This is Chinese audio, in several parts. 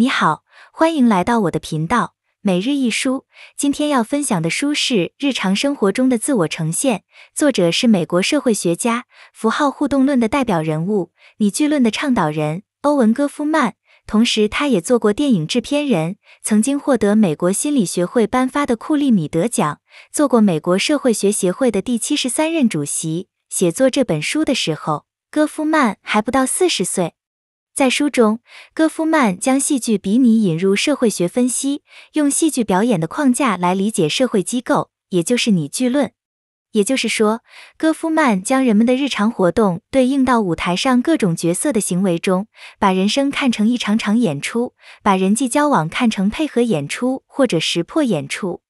你好，欢迎来到我的频道每日一书。今天要分享的书是《日常生活中的自我呈现》，作者是美国社会学家、符号互动论的代表人物、拟剧论的倡导人欧文·戈夫曼。同时，他也做过电影制片人，曾经获得美国心理学会颁发的库利米德奖，做过美国社会学协会的第七十三任主席。写作这本书的时候，戈夫曼还不到四十岁。在书中，戈夫曼将戏剧比拟引入社会学分析，用戏剧表演的框架来理解社会机构，也就是拟剧论。也就是说，戈夫曼将人们的日常活动对应到舞台上各种角色的行为中，把人生看成一场场演出，把人际交往看成配合演出或者识破演出。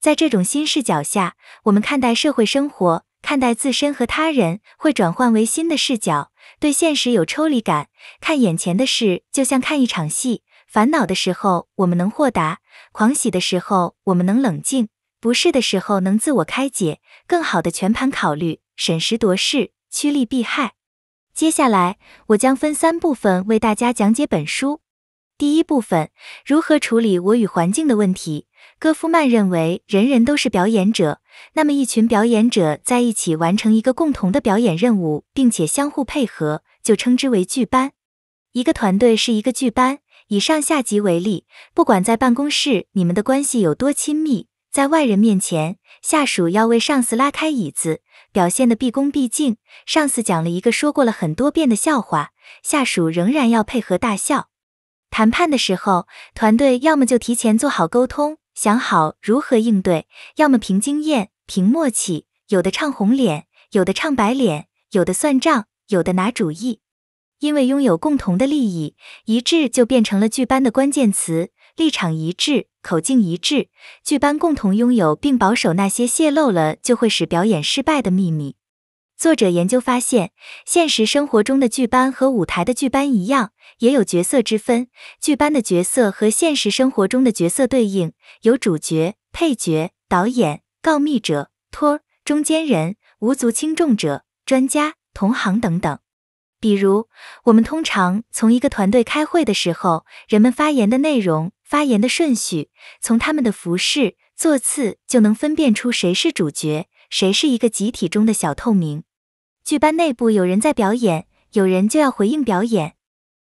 在这种新视角下，我们看待社会生活。看待自身和他人会转换为新的视角，对现实有抽离感，看眼前的事就像看一场戏。烦恼的时候我们能豁达，狂喜的时候我们能冷静，不适的时候能自我开解，更好的全盘考虑、审时度势、趋利避害。接下来我将分三部分为大家讲解本书。第一部分，如何处理我与环境的问题。戈夫曼认为，人人都是表演者。那么，一群表演者在一起完成一个共同的表演任务，并且相互配合，就称之为剧班。一个团队是一个剧班。以上下级为例，不管在办公室，你们的关系有多亲密，在外人面前，下属要为上司拉开椅子，表现的毕恭毕敬。上司讲了一个说过了很多遍的笑话，下属仍然要配合大笑。谈判的时候，团队要么就提前做好沟通。想好如何应对，要么凭经验，凭默契。有的唱红脸，有的唱白脸，有的算账，有的拿主意。因为拥有共同的利益，一致就变成了剧班的关键词。立场一致，口径一致，剧班共同拥有并保守那些泄露了就会使表演失败的秘密。作者研究发现，现实生活中的剧班和舞台的剧班一样，也有角色之分。剧班的角色和现实生活中的角色对应，有主角、配角、导演、告密者、托、中间人、无足轻重者、专家、同行等等。比如，我们通常从一个团队开会的时候，人们发言的内容、发言的顺序，从他们的服饰、座次，就能分辨出谁是主角，谁是一个集体中的小透明。剧班内部有人在表演，有人就要回应表演，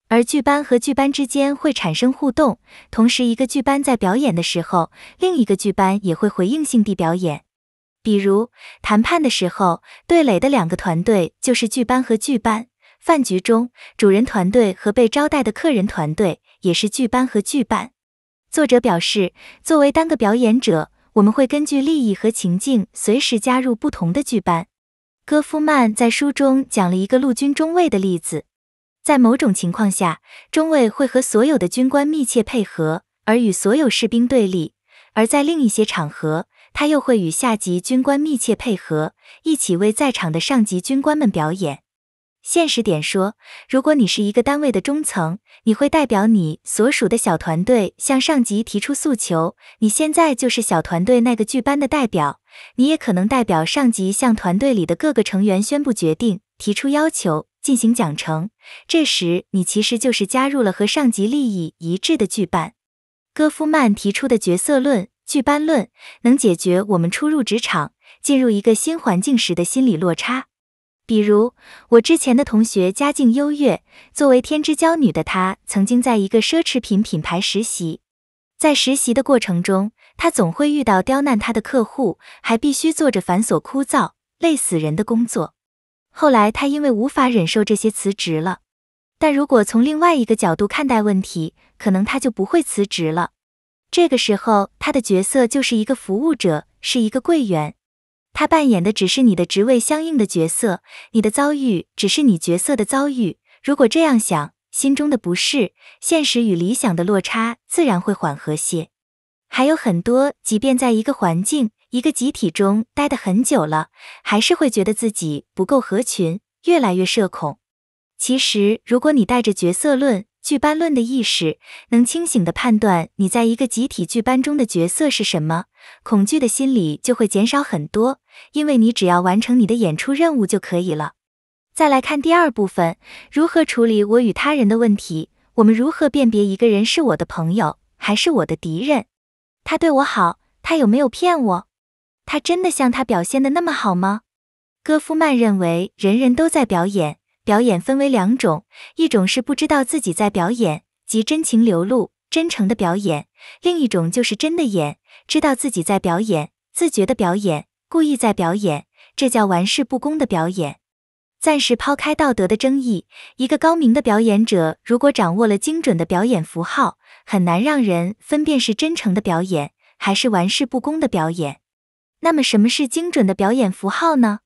而剧班和剧班之间会产生互动。同时，一个剧班在表演的时候，另一个剧班也会回应性地表演。比如谈判的时候，对垒的两个团队就是剧班和剧班；饭局中，主人团队和被招待的客人团队也是剧班和剧班。作者表示，作为单个表演者，我们会根据利益和情境随时加入不同的剧班。戈夫曼在书中讲了一个陆军中尉的例子，在某种情况下，中尉会和所有的军官密切配合，而与所有士兵对立；而在另一些场合，他又会与下级军官密切配合，一起为在场的上级军官们表演。现实点说，如果你是一个单位的中层，你会代表你所属的小团队向上级提出诉求。你现在就是小团队那个剧班的代表，你也可能代表上级向团队里的各个成员宣布决定、提出要求、进行奖惩。这时，你其实就是加入了和上级利益一致的剧班。戈夫曼提出的角色论、剧班论，能解决我们初入职场、进入一个新环境时的心理落差。比如，我之前的同学家境优越，作为天之娇女的她，曾经在一个奢侈品品牌实习，在实习的过程中，她总会遇到刁难她的客户，还必须做着繁琐、枯燥、累死人的工作。后来，她因为无法忍受这些，辞职了。但如果从另外一个角度看待问题，可能她就不会辞职了。这个时候，她的角色就是一个服务者，是一个柜员。他扮演的只是你的职位相应的角色，你的遭遇只是你角色的遭遇。如果这样想，心中的不适、现实与理想的落差自然会缓和些。还有很多，即便在一个环境、一个集体中待得很久了，还是会觉得自己不够合群，越来越社恐。其实，如果你带着角色论，剧班论的意识能清醒地判断你在一个集体剧班中的角色是什么，恐惧的心理就会减少很多，因为你只要完成你的演出任务就可以了。再来看第二部分，如何处理我与他人的问题？我们如何辨别一个人是我的朋友还是我的敌人？他对我好，他有没有骗我？他真的像他表现的那么好吗？戈夫曼认为，人人都在表演。表演分为两种，一种是不知道自己在表演，即真情流露、真诚的表演；另一种就是真的演，知道自己在表演，自觉的表演，故意在表演，这叫玩世不恭的表演。暂时抛开道德的争议，一个高明的表演者，如果掌握了精准的表演符号，很难让人分辨是真诚的表演还是玩世不恭的表演。那么，什么是精准的表演符号呢？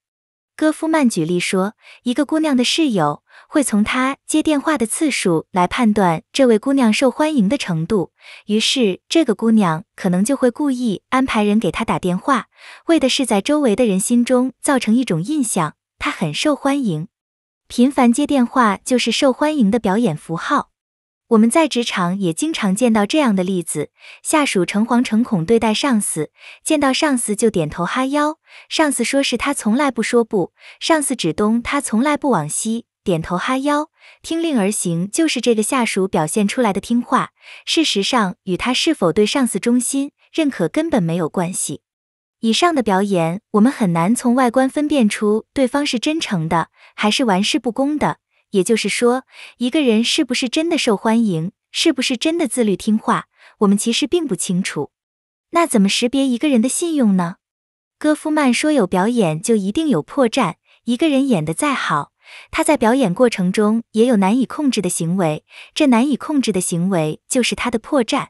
戈夫曼举例说，一个姑娘的室友会从她接电话的次数来判断这位姑娘受欢迎的程度，于是这个姑娘可能就会故意安排人给她打电话，为的是在周围的人心中造成一种印象，她很受欢迎。频繁接电话就是受欢迎的表演符号。我们在职场也经常见到这样的例子：下属诚惶诚恐对待上司，见到上司就点头哈腰；上司说是他从来不说不，上司指东他从来不往西，点头哈腰，听令而行，就是这个下属表现出来的听话。事实上，与他是否对上司忠心、认可根本没有关系。以上的表演，我们很难从外观分辨出对方是真诚的还是玩世不恭的。也就是说，一个人是不是真的受欢迎，是不是真的自律听话，我们其实并不清楚。那怎么识别一个人的信用呢？戈夫曼说，有表演就一定有破绽。一个人演得再好，他在表演过程中也有难以控制的行为，这难以控制的行为就是他的破绽。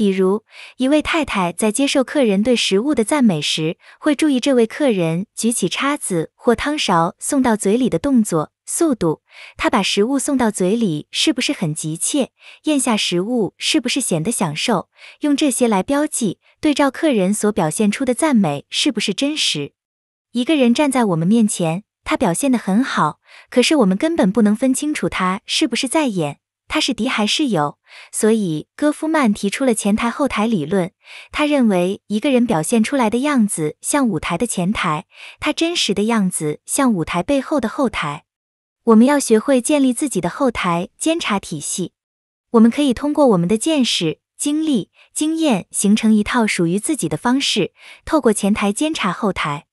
比如，一位太太在接受客人对食物的赞美时，会注意这位客人举起叉子或汤勺送到嘴里的动作、速度。他把食物送到嘴里是不是很急切？咽下食物是不是显得享受？用这些来标记，对照客人所表现出的赞美是不是真实？一个人站在我们面前，他表现得很好，可是我们根本不能分清楚他是不是在演。他是敌还是友？所以戈夫曼提出了前台后台理论。他认为，一个人表现出来的样子像舞台的前台，他真实的样子像舞台背后的后台。我们要学会建立自己的后台监察体系。我们可以通过我们的见识、经历、经验，形成一套属于自己的方式，透过前台监察后台。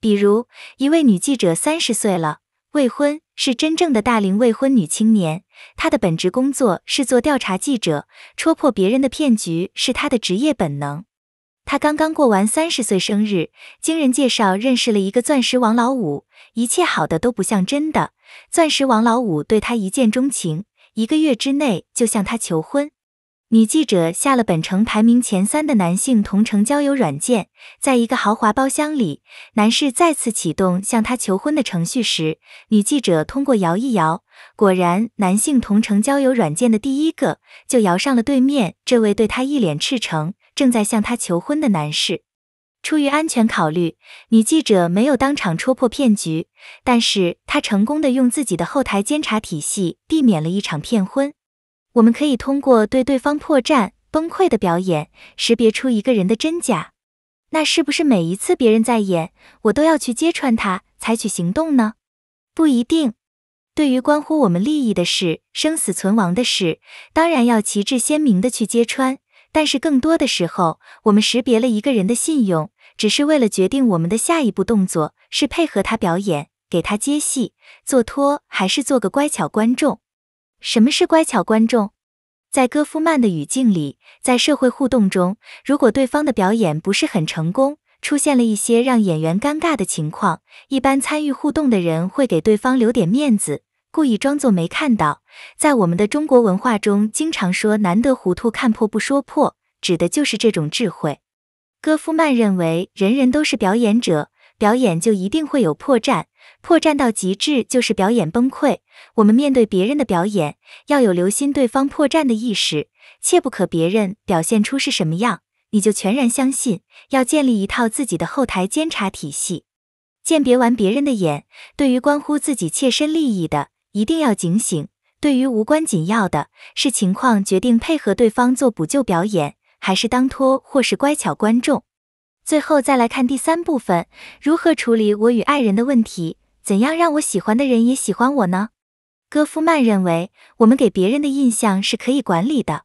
比如，一位女记者三十岁了，未婚。是真正的大龄未婚女青年，她的本职工作是做调查记者，戳破别人的骗局是她的职业本能。她刚刚过完三十岁生日，经人介绍认识了一个钻石王老五，一切好的都不像真的。钻石王老五对她一见钟情，一个月之内就向她求婚。女记者下了本城排名前三的男性同城交友软件，在一个豪华包厢里，男士再次启动向她求婚的程序时，女记者通过摇一摇，果然，男性同城交友软件的第一个就摇上了对面这位对她一脸赤诚、正在向她求婚的男士。出于安全考虑，女记者没有当场戳破骗局，但是她成功的用自己的后台监察体系避免了一场骗婚。我们可以通过对对方破绽、崩溃的表演，识别出一个人的真假。那是不是每一次别人在演，我都要去揭穿他，采取行动呢？不一定。对于关乎我们利益的事、生死存亡的事，当然要旗帜鲜明的去揭穿。但是更多的时候，我们识别了一个人的信用，只是为了决定我们的下一步动作：是配合他表演，给他接戏、做托，还是做个乖巧观众。什么是乖巧观众？在戈夫曼的语境里，在社会互动中，如果对方的表演不是很成功，出现了一些让演员尴尬的情况，一般参与互动的人会给对方留点面子，故意装作没看到。在我们的中国文化中，经常说难得糊涂，看破不说破，指的就是这种智慧。戈夫曼认为，人人都是表演者。表演就一定会有破绽，破绽到极致就是表演崩溃。我们面对别人的表演，要有留心对方破绽的意识，切不可别人表现出是什么样，你就全然相信。要建立一套自己的后台监察体系，鉴别完别人的眼，对于关乎自己切身利益的，一定要警醒；对于无关紧要的，是情况决定配合对方做补救表演，还是当托或是乖巧观众。最后再来看第三部分，如何处理我与爱人的问题？怎样让我喜欢的人也喜欢我呢？戈夫曼认为，我们给别人的印象是可以管理的。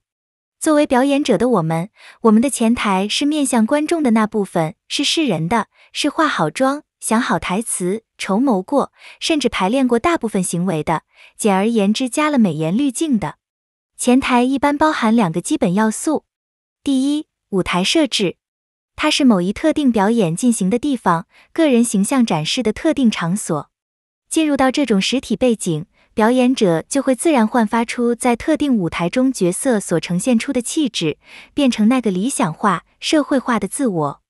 作为表演者的我们，我们的前台是面向观众的那部分，是世人的，是化好妆、想好台词、筹谋过，甚至排练过大部分行为的。简而言之，加了美颜滤镜的前台一般包含两个基本要素：第一，舞台设置。它是某一特定表演进行的地方，个人形象展示的特定场所。进入到这种实体背景，表演者就会自然焕发出在特定舞台中角色所呈现出的气质，变成那个理想化、社会化的自我。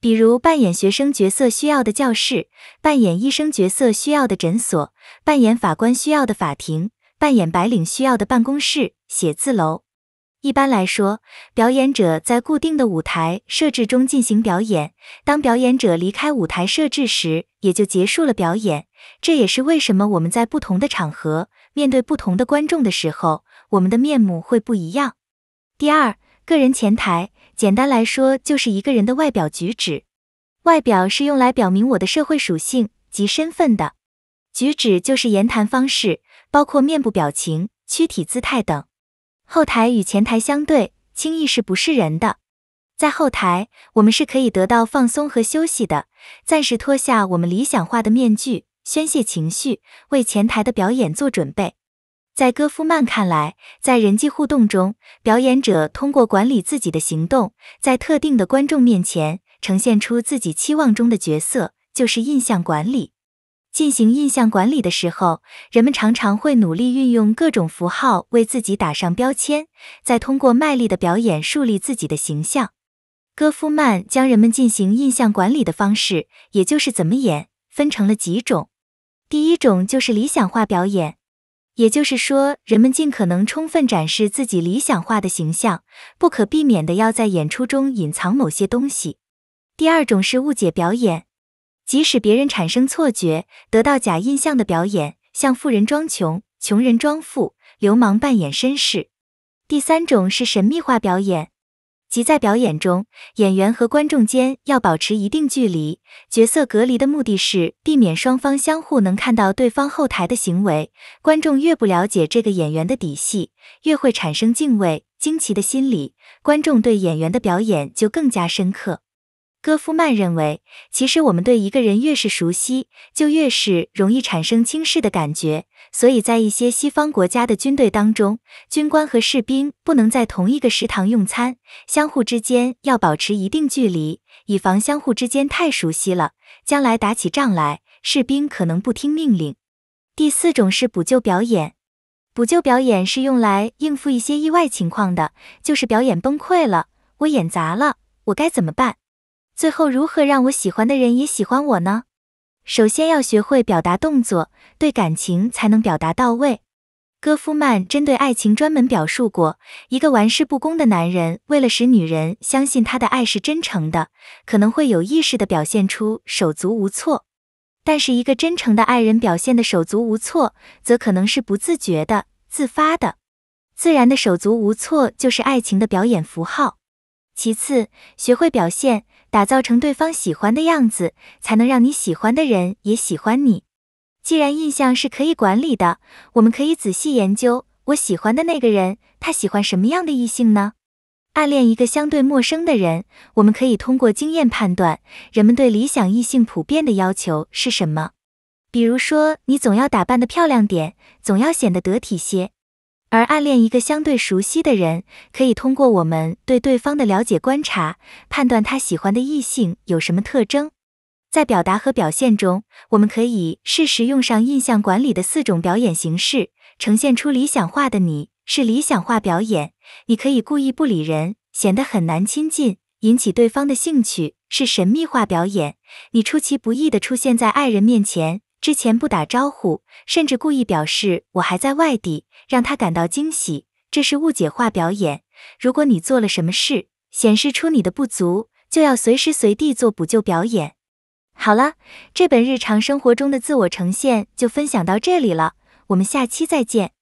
比如，扮演学生角色需要的教室，扮演医生角色需要的诊所，扮演法官需要的法庭，扮演白领需要的办公室、写字楼。一般来说，表演者在固定的舞台设置中进行表演。当表演者离开舞台设置时，也就结束了表演。这也是为什么我们在不同的场合、面对不同的观众的时候，我们的面目会不一样。第二，个人前台，简单来说就是一个人的外表举止。外表是用来表明我的社会属性及身份的，举止就是言谈方式，包括面部表情、躯体姿态等。后台与前台相对，轻易是不是人的。在后台，我们是可以得到放松和休息的，暂时脱下我们理想化的面具，宣泄情绪，为前台的表演做准备。在戈夫曼看来，在人际互动中，表演者通过管理自己的行动，在特定的观众面前呈现出自己期望中的角色，就是印象管理。进行印象管理的时候，人们常常会努力运用各种符号为自己打上标签，再通过卖力的表演树立自己的形象。戈夫曼将人们进行印象管理的方式，也就是怎么演，分成了几种。第一种就是理想化表演，也就是说，人们尽可能充分展示自己理想化的形象，不可避免的要在演出中隐藏某些东西。第二种是误解表演。即使别人产生错觉，得到假印象的表演，像富人装穷，穷人装富，流氓扮演绅士。第三种是神秘化表演，即在表演中，演员和观众间要保持一定距离，角色隔离的目的是避免双方相互能看到对方后台的行为。观众越不了解这个演员的底细，越会产生敬畏、惊奇的心理，观众对演员的表演就更加深刻。戈夫曼认为，其实我们对一个人越是熟悉，就越是容易产生轻视的感觉。所以在一些西方国家的军队当中，军官和士兵不能在同一个食堂用餐，相互之间要保持一定距离，以防相互之间太熟悉了，将来打起仗来，士兵可能不听命令。第四种是补救表演，补救表演是用来应付一些意外情况的，就是表演崩溃了，我演砸了，我该怎么办？最后如何让我喜欢的人也喜欢我呢？首先要学会表达动作，对感情才能表达到位。戈夫曼针对爱情专门表述过，一个玩世不恭的男人为了使女人相信他的爱是真诚的，可能会有意识地表现出手足无措；但是一个真诚的爱人表现的手足无措，则可能是不自觉的、自发的、自然的手足无措，就是爱情的表演符号。其次，学会表现。打造成对方喜欢的样子，才能让你喜欢的人也喜欢你。既然印象是可以管理的，我们可以仔细研究我喜欢的那个人，他喜欢什么样的异性呢？暗恋一个相对陌生的人，我们可以通过经验判断，人们对理想异性普遍的要求是什么？比如说，你总要打扮得漂亮点，总要显得得体些。而暗恋一个相对熟悉的人，可以通过我们对对方的了解、观察，判断他喜欢的异性有什么特征。在表达和表现中，我们可以适时用上印象管理的四种表演形式，呈现出理想化的你。是理想化表演，你可以故意不理人，显得很难亲近，引起对方的兴趣。是神秘化表演，你出其不意地出现在爱人面前。之前不打招呼，甚至故意表示我还在外地，让他感到惊喜，这是误解化表演。如果你做了什么事，显示出你的不足，就要随时随地做补救表演。好了，这本日常生活中的自我呈现就分享到这里了，我们下期再见。